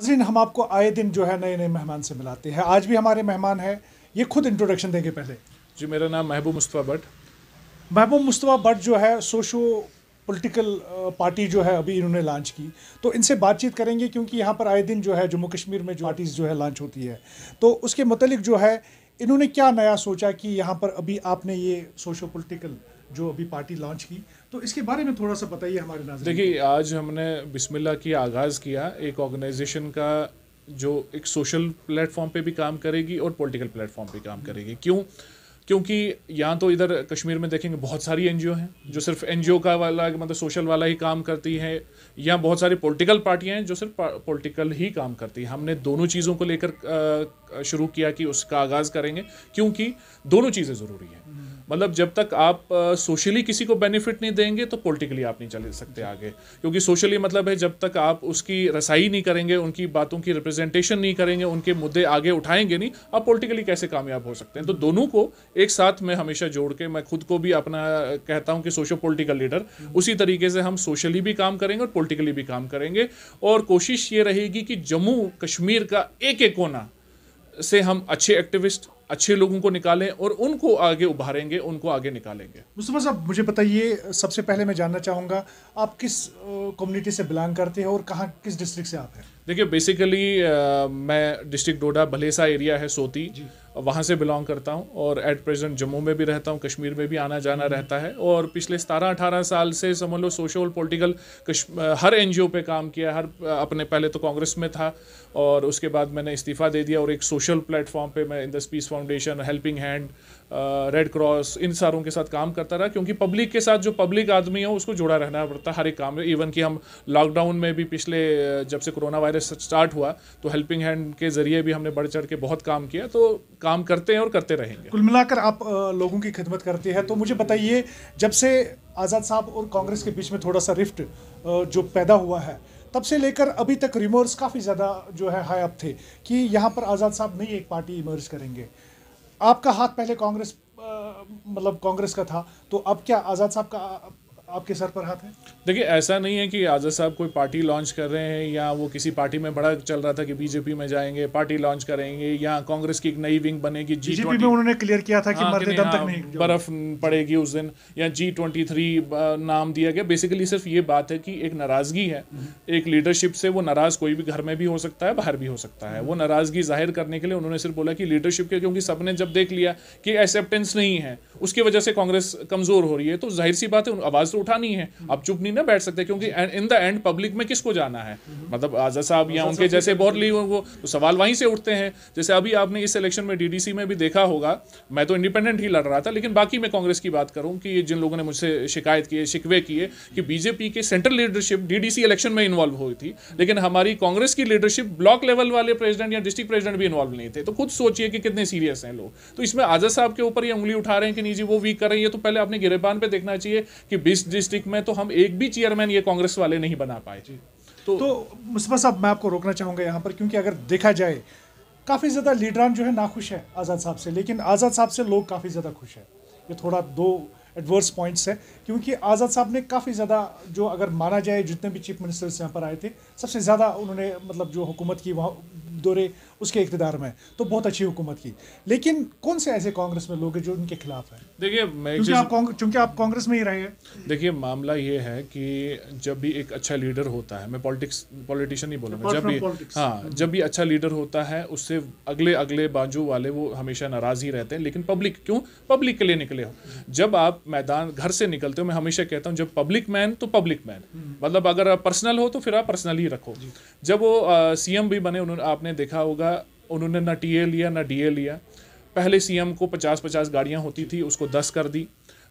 नाजरीन हम आपको आए दिन जो है नए नए मेहमान से मिलाते हैं आज भी हमारे मेहमान हैं ये खुद इंट्रोडक्शन देंगे पहले जी मेरा नाम महबूब मुस्तफ़ा भट्ट महबूब मुस्तफ़ा भट्ट जो है सोशो पॉलिटिकल पार्टी जो है अभी इन्होंने लॉन्च की तो इनसे बातचीत करेंगे क्योंकि यहाँ पर आए दिन जो है जम्मू कश्मीर में जो पार्टीज़ जो है लॉन्च होती है तो उसके मतलब जो है इन्होंने क्या नया सोचा कि यहाँ पर अभी आपने ये सोशो पोलिटिकल जो अभी पार्टी लॉन्च की तो इसके बारे में थोड़ा सा बताइए हमारे नाज देखिए आज हमने बिस्मिल्ला की आगाज़ किया एक ऑर्गेनाइजेशन का जो एक सोशल प्लेटफॉर्म पे भी काम करेगी और पॉलिटिकल प्लेटफॉर्म पे काम करेगी क्यों क्योंकि यहाँ तो इधर कश्मीर में देखेंगे बहुत सारी एन हैं जो सिर्फ एन का वाला मतलब सोशल वाला ही काम करती हैं या बहुत सारी पॉलिटिकल पार्टियाँ हैं जो सिर्फ पॉलिटिकल ही काम करती हैं हमने दोनों चीज़ों को लेकर शुरू किया कि उसका आगाज़ करेंगे क्योंकि दोनों चीज़ें ज़रूरी हैं मतलब जब तक आप सोशली किसी को बेनिफिट नहीं देंगे तो पॉलिटिकली आप नहीं चले सकते आगे क्योंकि सोशली मतलब है जब तक आप उसकी रसाई नहीं करेंगे उनकी बातों की रिप्रेजेंटेशन नहीं करेंगे उनके मुद्दे आगे उठाएंगे नहीं आप पॉलिटिकली कैसे कामयाब हो सकते हैं तो दोनों को एक साथ मैं हमेशा जोड़ के मैं खुद को भी अपना कहता हूँ कि सोशो पोलिटिकल लीडर उसी तरीके से हम सोशली भी काम करेंगे और पोलिटिकली भी काम करेंगे और कोशिश ये रहेगी कि जम्मू कश्मीर का एक एक कोना से हम अच्छे एक्टिविस्ट अच्छे लोगों को निकालें और उनको आगे उभारेंगे उनको आगे निकालेंगे मुस्तफ़ा साहब मुझे बताइए सबसे पहले मैं जानना चाहूँगा आप किस कम्युनिटी से बिलोंग करते हैं और कहाँ किस डिस्ट्रिक्ट से आप हैं देखिए बेसिकली मैं डिस्ट्रिक्ट डोडा भलेसा एरिया है सोती वहाँ से बिलोंग करता हूँ और एट प्रेजेंट जम्मू में भी रहता हूँ कश्मीर में भी आना जाना हम्म। रहता है और पिछले सतारह अठारह साल से समझ लो सोशल पॉलिटिकल हर एन पे काम किया हर अपने पहले तो कांग्रेस में था और उसके बाद मैंने इस्तीफ़ा दे दिया और एक सोशल प्लेटफॉर्म पे मैं Indus Peace Foundation helping hand Red Cross इन सारों के साथ काम करता रहा क्योंकि पब्लिक के साथ जो पब्लिक आदमी हो उसको जुड़ा रहना पड़ता है हर एक काम में इवन कि हम लॉकडाउन में भी पिछले uh, जब से कोरोना वायरस स्टार्ट हुआ तो हेल्पिंग हैंड के ज़रिए भी हमने बढ़ चढ़ के बहुत काम किया तो काम करते हैं और करते रहेंगे कुल मिलाकर आप uh, लोगों की खिदमत करते हैं तो मुझे बताइए जब से आज़ाद साहब और कांग्रेस के बीच में थोड़ा सा रिफ्ट uh, जो पैदा हुआ है तब से लेकर अभी तक रिमोर्स काफ़ी ज़्यादा जो है हाई अप थे कि यहाँ पर आज़ाद साहब नहीं एक पार्टी इमर्ज करेंगे आपका हाथ पहले कांग्रेस मतलब कांग्रेस का था तो अब क्या आज़ाद साहब का आपके सर पर हाथ है देखिए ऐसा नहीं है कि आज़ाद साहब कोई पार्टी लॉन्च कर रहे हैं या वो किसी पार्टी में बड़ा चल रहा था कि बीजेपी में जाएंगे पार्टी लॉन्च करेंगे या कांग्रेस की एक नई विंग बनेगी जी बीजेपी में उन्होंने क्लियर किया था कि हाँ, मरते दम तक हाँ, नहीं बर्फ पड़ेगी उस दिन या जी ट्वेंटी थ्री नाम दिया गया बेसिकली सिर्फ ये बात है कि एक नाराज़गी है एक लीडरशिप से वो नाराज़ कोई भी घर में भी हो सकता है बाहर भी हो सकता है वो नाराज़गी जाहिर करने के लिए उन्होंने सिर्फ बोला कि लीडरशिप के क्योंकि सबने जब देख लिया कि एक्सेप्टेंस नहीं है उसकी वजह से कांग्रेस कमज़ोर हो रही है तो जाहिर सी बात है आवाज़ तो उठानी है आप चुप नहीं ना बैठ सकते क्योंकि इन द एंड पब्लिक में किसको जाना है हम्म। मतलब आजाद साहब या उनके जैसे बहुत ली वो तो सवाल वहीं से उठते हैं जैसे अभी आपने इस इलेक्शन में डी में भी देखा होगा मैं तो इंडिपेंडेंट ही लड़ रहा था लेकिन बाकी मैं कांग्रेस की बात करूँ कि जिन लोगों ने मुझसे शिकायत किए शिकवे किए कि बीजेपी के सेंट्रल लीडरशिप डी इलेक्शन में इन्वॉल्व हुई थी लेकिन हमारी कांग्रेस की लीडरशिप ब्लॉक लेवल वाले प्रेसिडेंट या डिस्ट्रिक्ट प्रेसिडेंट भी इन्वॉल्व नहीं थे तो खुद सोचिए कि कितने सीरियस हैं लोग तो इसमें आजाद साहब के ऊपर ये उंगली उठा रहे हैं कि नहीं जी वो वीक कर रहे हैं ये तो पहले आपने गिरेबान पे देखना चाहिए कि बीस डिस्ट्रिक्ट में तो हम एक भी चेयरमैन ये कांग्रेस वाले नहीं बना पाए जी तो, तो मुस्तफ़ा साहब मैं आपको रोकना चाहूँगा यहाँ पर क्योंकि अगर देखा जाए काफ़ी ज़्यादा लीडरान जो है नाखुश है आज़ाद साहब से लेकिन आज़ाद साहब से लोग काफ़ी ज़्यादा खुश है ये थोड़ा दो एडवर्स पॉइंट्स है क्योंकि आज़ाद साहब ने काफ़ी ज़्यादा जो अगर माना जाए जितने भी चीफ मिनिस्टर्स यहाँ पर आए थे सबसे ज़्यादा उन्होंने मतलब जो हुकूमत की वहाँ दौरे उसके इकतदार में तो बहुत अच्छी हुकूमत की लेकिन कौन से ऐसे कांग्रेस में लोग हैं जो उनके खिलाफ हैं देखिए क्योंकि आप चूंकि आप कांग्रेस में ही रहे हैं देखिए मामला ये है कि जब भी एक अच्छा लीडर होता है मैं पॉलिटिक्स पॉलिटिशियन ही बोलूँगा जब भी हाँ जब भी अच्छा लीडर होता है उससे अगले अगले बाजू वाले वो हमेशा नाराज ही रहते हैं लेकिन पब्लिक क्यों पब्लिक के लिए निकले हो जब आप मैदान घर से निकलते हो मैं हमेशा कहता हूँ जब पब्लिक मैन तो पब्लिक मैन हम्म। मतलब अगर पर्सनल हो तो फिर आप पर्सनल ही रखो जब वो सीएम भी बने उन्होंने आपने आपने देखा होगा उन्होंने ना टीए लिया ना डीए लिया पहले सीएम को पचास पचास गाड़ियाँ होती थी उसको दस कर दी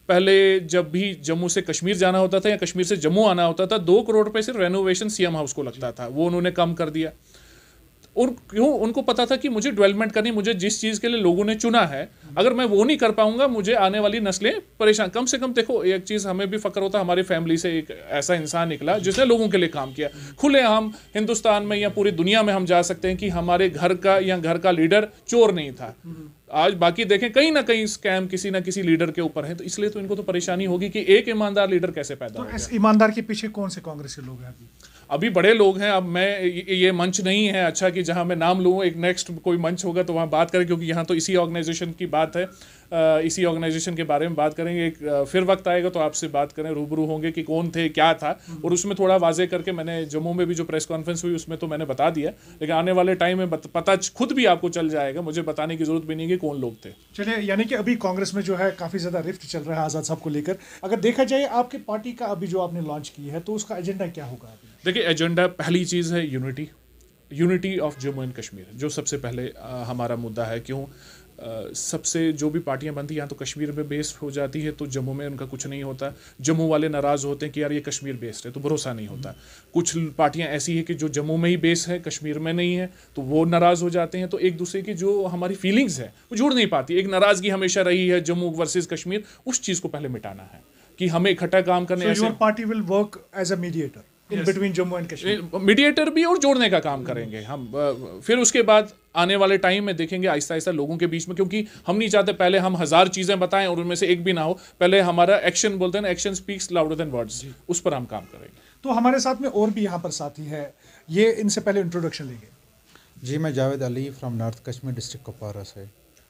पहले जब भी जम्मू से कश्मीर जाना होता था या कश्मीर से जम्मू आना होता था दो करोड़ रुपए सिर्फ रेनोवेशन सीएम हाउस को लगता था वो उन्होंने कम कर दिया और क्यों उनको पता था कि मुझे डेवलपमेंट करनी मुझे जिस चीज़ के लिए लोगों ने चुना है अगर मैं वो नहीं कर पाऊंगा मुझे आने वाली नस्लें परेशान कम से कम देखो एक चीज़ हमें भी फ़क्र होता हमारी फैमिली से एक ऐसा इंसान निकला जिसने लोगों के लिए काम किया खुले हम हिंदुस्तान में या पूरी दुनिया में हम जा सकते हैं कि हमारे घर का या घर का लीडर चोर नहीं था आज बाकी देखें कहीं ना कहीं स्कैम किसी ना किसी लीडर के ऊपर है तो इसलिए तो इनको तो परेशानी होगी कि एक ईमानदार लीडर कैसे पैदा तो ईमानदार के पीछे कौन से कांग्रेस के लोग हैं अभी बड़े लोग हैं अब मैं ये मंच नहीं है अच्छा कि जहाँ मैं नाम लूँ एक नेक्स्ट कोई मंच होगा तो वहां बात करें क्योंकि यहाँ तो इसी ऑर्गेनाइजेशन की बात है इसी ऑर्गेनाइजेशन के बारे में बात करेंगे फिर वक्त आएगा तो आपसे बात करें रूबरू होंगे कि कौन थे क्या था हम्म। और उसमें थोड़ा वाजे करके मैंने जम्मू में भी जो प्रेस कॉन्फ्रेंस हुई उसमें तो मैंने बता दिया लेकिन आने वाले टाइम में पता खुद भी आपको चल जाएगा मुझे बताने की जरूरत भी नहीं कि कौन लोग थे चलिए यानी कि अभी कांग्रेस में जो है काफ़ी ज़्यादा रिफ्ट चल रहा है आज़ाद साहब को लेकर अगर देखा जाए आपके पार्टी का अभी जो आपने लॉन्च किया है तो उसका एजेंडा क्या होगा देखिए एजेंडा पहली चीज़ है unity unity of Jammu and Kashmir जो सबसे पहले आ, हमारा मुद्दा है क्यों सबसे जो भी पार्टियां बनती हैं यहाँ तो कश्मीर में बेस्ड हो जाती है तो जम्मू में उनका कुछ नहीं होता जम्मू वाले नाराज़ होते हैं कि यार ये कश्मीर बेस्ड है तो भरोसा नहीं होता कुछ पार्टियां ऐसी हैं कि जो जम्मू में ही बेस है कश्मीर में नहीं है तो वो नाराज़ हो जाते हैं तो एक दूसरे की जो हमारी फीलिंग्स है वो जुड़ नहीं पाती एक नाराज़गी हमेशा रही है जम्मू वर्सेज कश्मीर उस चीज़ को पहले मिटाना है कि हमें इकट्ठा काम करने party will work as a mediator between Jammu and Kashmir mediator भी और जोड़ने का काम करेंगे हम फिर उसके बाद आने वाले टाइम में देखेंगे आहिस्ता आहिस्ता लोगों के बीच में क्योंकि हम नहीं चाहते पहले हम हज़ार चीज़ें बताएं और उनमें से एक भी ना हो पहले हमारा एक्शन बोलते हैं action speaks louder than words उस पर हम काम करेंगे तो हमारे साथ में और भी यहाँ पर साथी है ये इनसे पहले इंट्रोडक्शन लेंगे जी मैं Javed Ali from north Kashmir district Kupwara से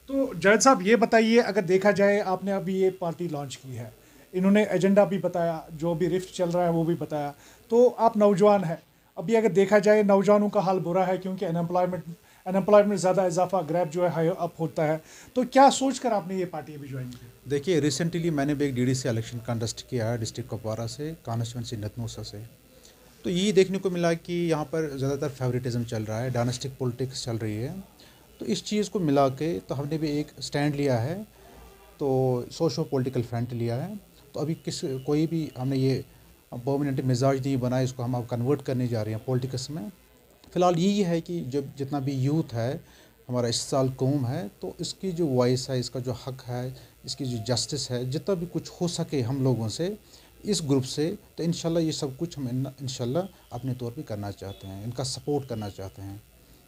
तो जावेद साहब ये बताइए अगर देखा जाए आपने अभी ये पार्टी लॉन्च की है इन्होंने एजेंडा भी बताया जो भी रिफ्ट चल रहा है वो भी बताया तो आप नौजवान हैं अभी अगर देखा जाए नौजवानों का हाल बुरा है क्योंकि अनएम्प्लॉयमेंट अनएम्प्लॉयमेंट ज़्यादा इजाफा ग्रैप जो है अप होता है तो क्या सोच कर आपने ये पार्टी अभी ज्वाइन की देखिए रिसेंटली मैंने भी एक डी से इलेक्शन कंटेस्ट किया है डिस्ट्रिक्ट कुपवारा से कॉन्स्टिटेंसी नतनूसा से तो यही देखने को मिला कि यहाँ पर ज़्यादातर फेवरेटिज़म चल रहा है डायनेस्टिक पॉलिटिक्स चल रही है तो इस चीज़ को मिला के तो हमने भी एक स्टैंड लिया है तो सोशो पॉलिटिकल फ्रंट लिया है तो अभी किस कोई भी हमने ये परमानेंट मिजाज नहीं बनाए इसको हम अब कन्वर्ट करने जा रहे हैं पॉलिटिक्स में फ़िलहाल यही है कि जब जितना भी यूथ है हमारा इस साल कौम है तो इसकी जो वॉइस है इसका जो हक है इसकी जो जस्टिस है जितना भी कुछ हो सके हम लोगों से इस ग्रुप से तो इन ये सब कुछ हम इन अपने तौर पर करना चाहते हैं इनका सपोर्ट करना चाहते हैं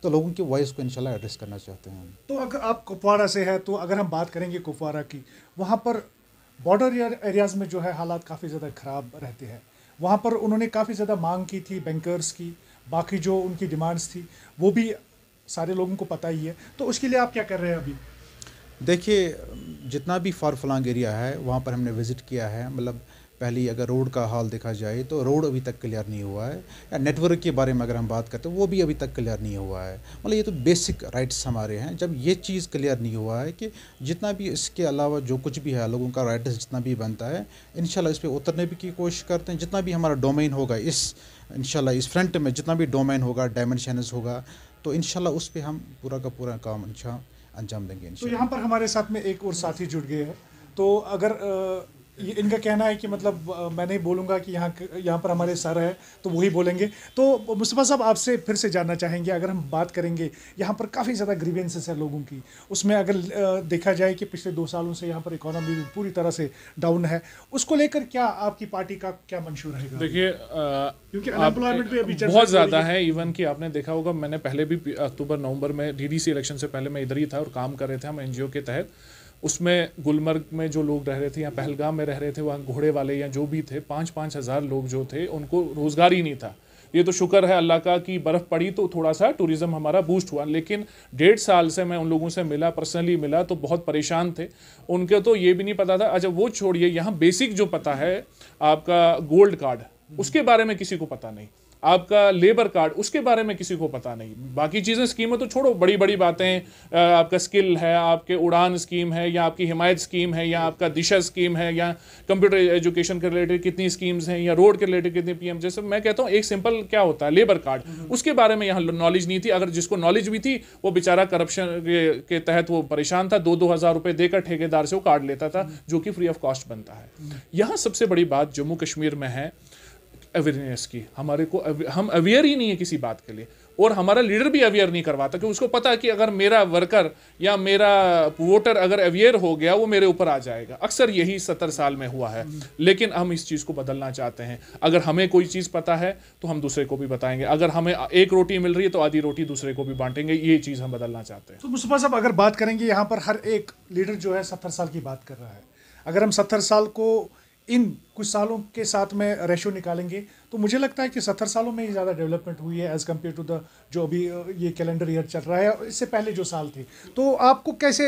तो लोगों की वॉइस को इनशाला एड्रेस करना चाहते हैं तो अगर आप कुपवाड़ा से हैं तो अगर हम बात करेंगे कुपवाड़ा की वहाँ पर बॉर्डर एरियाज़ में जो है हालात काफ़ी ज़्यादा ख़राब रहते हैं वहाँ पर उन्होंने काफ़ी ज़्यादा मांग की थी बैंकर्स की बाकी जो उनकी डिमांड्स थी वो भी सारे लोगों को पता ही है तो उसके लिए आप क्या कर रहे हैं अभी देखिए जितना भी फार फलांग एरिया है वहाँ पर हमने विज़िट किया है मतलब पहली अगर रोड का हाल देखा जाए तो रोड अभी तक क्लियर नहीं हुआ है या नेटवर्क के बारे में अगर हम बात करते हैं वो भी अभी तक क्लियर नहीं हुआ है मतलब ये तो बेसिक राइट्स हमारे हैं जब ये चीज़ क्लियर नहीं हुआ है कि जितना भी इसके अलावा जो कुछ भी है लोगों का राइट्स जितना भी बनता है इन इस पर उतरने की कोशिश करते हैं जितना भी हमारा डोमेन होगा इस इन इस फ्रंट में जितना भी डोमेन होगा डायमेंशन होगा तो इन उस पर हम पूरा का पूरा काम अच्छा अंजाम देंगे तो यहाँ पर हमारे साथ में एक और साथी जुड़ गए हैं तो अगर आ... इनका कहना है कि मतलब मैं नहीं बोलूँगा कि यहाँ यहाँ पर हमारे सर है तो वही बोलेंगे तो मुस्तफ़ा साहब आपसे फिर से जानना चाहेंगे अगर हम बात करेंगे यहाँ पर काफ़ी ज़्यादा ग्रीवेंसेस है लोगों की उसमें अगर देखा जाए कि पिछले दो सालों से यहाँ पर इकोनॉमी भी पूरी तरह से डाउन है उसको लेकर क्या आपकी पार्टी का क्या मंशूर है देखिए क्योंकि अनएम्प्लॉयमेंट भी अभी बहुत ज़्यादा है इवन कि आपने देखा होगा मैंने पहले भी अक्टूबर नवंबर में डी इलेक्शन से पहले मैं इधर ही था और काम कर रहे थे हम एन के तहत उसमें गुलमर्ग में जो लोग रह रहे थे या पहलगाम में रह रहे थे वहाँ घोड़े वाले या जो भी थे पाँच पाँच हज़ार लोग जो थे उनको रोज़गार ही नहीं था ये तो शुक्र है अल्लाह का कि बर्फ़ पड़ी तो थोड़ा सा टूरिज़्म हमारा बूस्ट हुआ लेकिन डेढ़ साल से मैं उन लोगों से मिला पर्सनली मिला तो बहुत परेशान थे उनके तो ये भी नहीं पता था अच्छा वो छोड़िए यहाँ बेसिक जो पता है आपका गोल्ड कार्ड उसके बारे में किसी को पता नहीं आपका लेबर कार्ड उसके बारे में किसी को पता नहीं बाकी चीज़ें स्कीमें तो छोड़ो बड़ी बड़ी बातें आपका स्किल है आपके उड़ान स्कीम है या आपकी हिमायत स्कीम है या आपका दिशा स्कीम है या कंप्यूटर एजुकेशन के रिलेटेड कितनी स्कीम्स हैं या रोड के रिलेटेड कितनी पी जैसे मैं कहता हूँ एक सिंपल क्या होता है लेबर कार्ड उसके बारे में यहाँ नॉलेज नहीं थी अगर जिसको नॉलेज भी थी वो बेचारा करप्शन के तहत वो परेशान था दो दो हज़ार रुपये देकर ठेकेदार से वो कार्ड लेता था जो कि फ्री ऑफ कॉस्ट बनता है यहाँ सबसे बड़ी बात जम्मू कश्मीर में है अवेयरनेस की हमारे को हम अवेयर ही नहीं है किसी बात के लिए और हमारा लीडर भी अवेयर नहीं करवाता कि उसको पता है कि अगर मेरा वर्कर या मेरा वोटर अगर अवेयर हो गया वो मेरे ऊपर आ जाएगा अक्सर यही सत्तर साल में हुआ है लेकिन हम इस चीज़ को बदलना चाहते हैं अगर हमें कोई चीज़ पता है तो हम दूसरे को भी बताएंगे अगर हमें एक रोटी मिल रही है तो आधी रोटी दूसरे को भी बांटेंगे ये चीज़ हम बदलना चाहते हैं तो मुस्तफ़ा साहब अगर बात करेंगे यहाँ पर हर एक लीडर जो है सत्तर साल की बात कर रहा है अगर हम सत्तर साल को इन कुछ सालों के साथ में रेशो निकालेंगे तो मुझे लगता है कि सत्तर सालों में ही ज़्यादा डेवलपमेंट हुई है एज़ कम्पेयर टू द जो अभी ये कैलेंडर ईयर चल रहा है इससे पहले जो साल थे तो आपको कैसे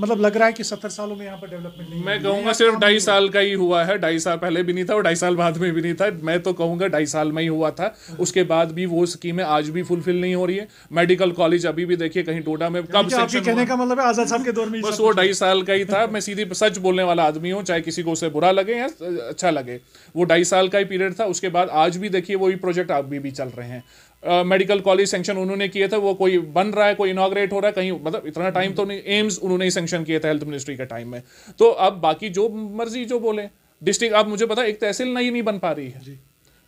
मतलब लग रहा है कि सत्तर सालों में यहाँ पर डेवलपमेंट नहीं मैं कहूँगा सिर्फ ढाई साल का ही हुआ है ढाई साल पहले भी नहीं था और ढाई साल बाद में भी नहीं था मैं तो कहूँगा ढाई साल में ही हुआ था उसके बाद भी वो स्कीमें आज भी फुलफिल नहीं हो रही है मेडिकल कॉलेज अभी भी देखिए कहीं डोडा में कब कहने का मतलब आजाद साहब के दौर में बस वो ढाई साल का ही था मैं सीधी सच बोलने वाला आदमी हूँ चाहे किसी को उसे बुरा लगे या अच्छा लगे वो ढाई साल का ही पीरियड था उसके बाद आज आज भी देखिए वही प्रोजेक्ट अभी भी चल रहे हैं मेडिकल कॉलेज सेंक्शन उन्होंने किए थे वो कोई बन रहा है कोई इनाग्रेट हो रहा है कहीं मतलब इतना टाइम तो नहीं एम्स उन्होंने ही सेंक्शन किए थे हेल्थ मिनिस्ट्री के टाइम में तो अब बाकी जो मर्जी जो बोले डिस्ट्रिक्ट आप मुझे पता एक तहसील नहीं नहीं बन पा रही है जी।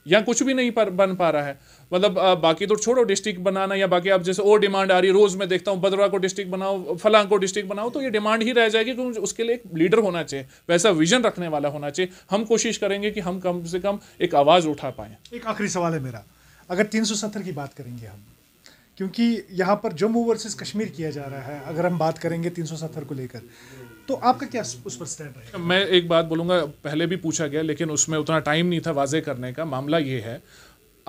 या कुछ भी नहीं पर बन पा रहा है मतलब बाकी तो छोड़ो डिस्ट्रिक्ट बनाना या बाकी आप जैसे और डिमांड आ रही है रोज मैं देखता हूँ बदरा को डिस्ट्रिक्ट बनाओ फलां को डिस्ट्रिक्ट बनाओ तो ये डिमांड ही रह जाएगी क्योंकि उसके लिए एक लीडर होना चाहिए वैसा विजन रखने वाला होना चाहिए हम कोशिश करेंगे कि हम कम से कम एक आवाज़ उठा पाएँ एक आखिरी सवाल है मेरा अगर तीन की बात करेंगे हम क्योंकि यहाँ पर जम्मू वर्सेज कश्मीर किया जा रहा है अगर हम बात करेंगे तीन को लेकर तो आपका क्या उस पर स्टैंड रहेगा मैं एक बात बोलूँगा पहले भी पूछा गया लेकिन उसमें उतना टाइम नहीं था वाजे करने का मामला ये है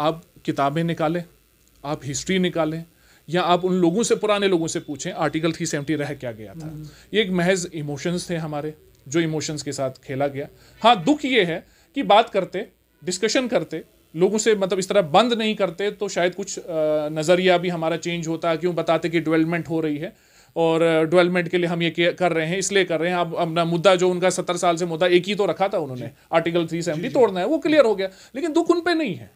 आप किताबें निकालें आप हिस्ट्री निकालें या आप उन लोगों से पुराने लोगों से पूछें आर्टिकल थ्री सेवेंटी रह क्या गया था ये एक महज इमोशंस थे हमारे जो इमोशंस के साथ खेला गया हाँ दुख ये है कि बात करते डिस्कशन करते लोगों से मतलब इस तरह बंद नहीं करते तो शायद कुछ नज़रिया भी हमारा चेंज होता क्यों बताते कि डेवलपमेंट हो रही है और डेवलपमेंट के लिए हम ये कर रहे हैं इसलिए कर रहे हैं अब अपना मुद्दा जो उनका सत्तर साल से मुद्दा एक ही तो रखा था उन्होंने आर्टिकल थ्री सेवेंटी तोड़ना है वो क्लियर हो गया लेकिन दुख उन पर नहीं है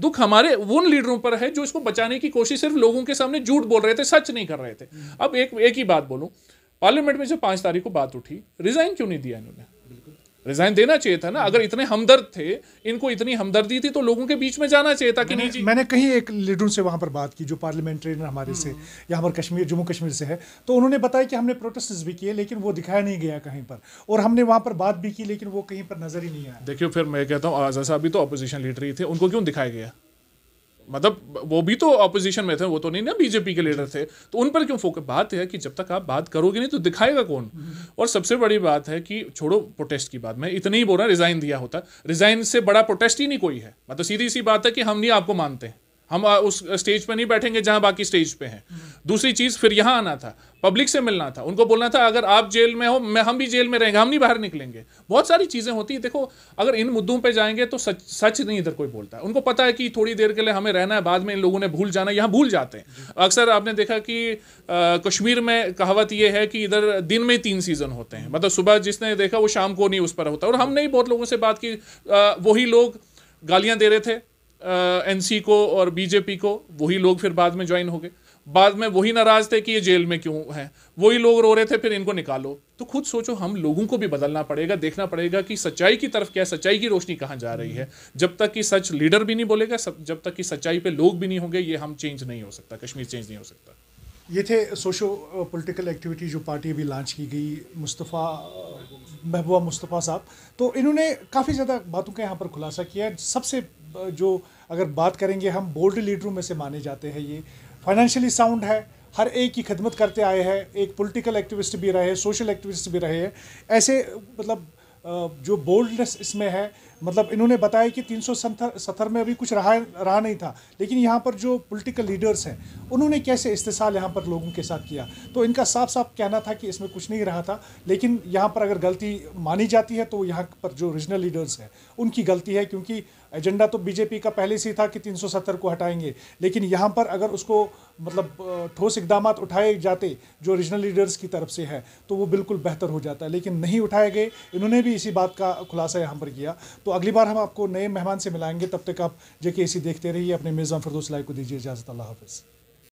दुख हमारे उन लीडरों पर है जो इसको बचाने की कोशिश सिर्फ लोगों के सामने झूठ बोल रहे थे सच नहीं कर रहे थे अब एक एक ही बात बोलूं पार्लियामेंट में जब पांच तारीख को बात उठी रिजाइन क्यों नहीं दिया इन्होंने रिजाइन देना चाहिए था ना अगर इतने हमदर्द थे इनको इतनी हमदर्दी थी तो लोगों के बीच में जाना चाहिए था कि नहीं जी मैंने कहीं एक लीडर से वहाँ पर बात की जो पार्लियामेंट्रेन हमारे से हम्म। यहाँ पर कश्मीर जम्मू कश्मीर से है तो उन्होंने बताया कि हमने प्रोटेस्ट भी किए लेकिन वो दिखाया नहीं गया कहीं पर और हमने वहाँ पर बात भी की लेकिन वो कहीं पर नजर ही नहीं आया देखियो फिर मैं कहता हूँ आजा साहब भी तो अपोजिशन लीडर ही थे उनको क्यों दिखाया गया मतलब वो भी तो अपोजिशन में थे वो तो नहीं ना बीजेपी के लीडर थे तो उन पर क्यों फोकस बात है कि जब तक आप बात करोगे नहीं तो दिखाएगा कौन और सबसे बड़ी बात है कि छोड़ो प्रोटेस्ट की बात मैं इतना ही बोल रहा रिजाइन दिया होता रिजाइन से बड़ा प्रोटेस्ट ही नहीं कोई है मतलब सीधी सी बात है कि हम नहीं आपको मानते हैं हम उस स्टेज पर नहीं बैठेंगे जहां बाकी स्टेज पे हैं दूसरी चीज फिर यहां आना था पब्लिक से मिलना था उनको बोलना था अगर आप जेल में हो मैं हम भी जेल में रहेंगे हम नहीं बाहर निकलेंगे बहुत सारी चीज़ें होती हैं देखो अगर इन मुद्दों पे जाएंगे तो सच सच नहीं इधर कोई बोलता है उनको पता है कि थोड़ी देर के लिए हमें रहना है बाद में इन लोगों ने भूल जाना यहाँ भूल जाते हैं अक्सर आपने देखा कि कश्मीर में कहावत यह है कि इधर दिन में तीन सीज़न होते हैं मतलब सुबह जिसने देखा वो शाम को नहीं उस पर होता और हमने ही बहुत लोगों से बात की वही लोग गालियाँ दे रहे थे एनसी को और बीजेपी को वही लोग फिर बाद में ज्वाइन हो गए बाद में वही नाराज थे कि ये जेल में क्यों है वही लोग रो रहे थे फिर इनको निकालो तो खुद सोचो हम लोगों को भी बदलना पड़ेगा देखना पड़ेगा कि सच्चाई की तरफ क्या सच्चाई की रोशनी कहाँ जा रही है जब तक कि सच लीडर भी नहीं बोलेगा जब तक कि सच्चाई पे लोग भी नहीं होंगे ये हम चेंज नहीं हो सकता कश्मीर चेंज नहीं हो सकता ये थे सोशो पॉलिटिकल एक्टिविटी जो पार्टी अभी लॉन्च की गई मुस्तफ़ा महबूबा मुस्तफ़ा साहब तो इन्होंने काफ़ी ज़्यादा बातों का यहाँ पर खुलासा किया सबसे जो अगर बात करेंगे हम बोल्ड लीडरों में से माने जाते हैं ये फाइनेंशियली साउंड है हर एक की खिदमत करते आए हैं एक पॉलिटिकल एक्टिविस्ट भी रहे सोशल एक्टिविस्ट भी रहे हैं ऐसे मतलब जो बोल्डनेस इसमें है मतलब इन्होंने बताया कि तीन सौ में अभी कुछ रहा रहा नहीं था लेकिन यहाँ पर जो पॉलिटिकल लीडर्स हैं उन्होंने कैसे इस्तेसाल यहाँ पर लोगों के साथ किया तो इनका साफ साफ कहना था कि इसमें कुछ नहीं रहा था लेकिन यहाँ पर अगर गलती मानी जाती है तो यहाँ पर जो रीजनल लीडर्स हैं उनकी गलती है क्योंकि एजेंडा तो बीजेपी का पहले से ही था कि तीन को हटाएंगे लेकिन यहाँ पर अगर उसको मतलब ठोस इकदाम उठाए जाते जो रीजनल लीडर्स की तरफ से है तो वो बिल्कुल बेहतर हो जाता है लेकिन नहीं उठाए गए इन्होंने भी इसी बात का खुलासा यहाँ पर किया तो तो अगली बार हम आपको नए मेहमान से मिलाएंगे तब तक आप जेके देखते रहिए अपने मिर्ज़ा फरदोस लाइक को दीजिए इजाज़त अल्लाह हाफिज़